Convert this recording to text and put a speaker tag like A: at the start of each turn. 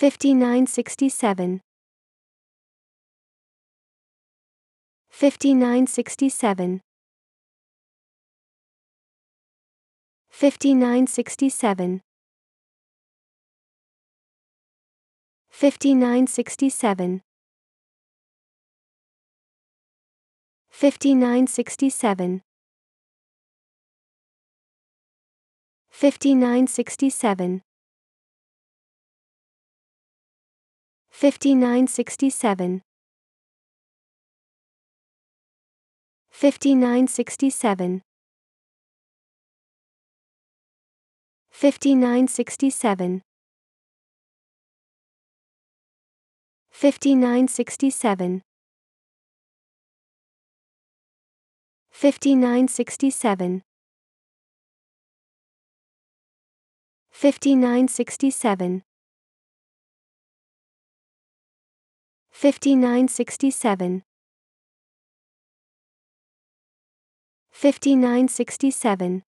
A: 5967 5967 5967 5967 5967 5967 5967 5967 5967 5967 5967 5967 5967 5967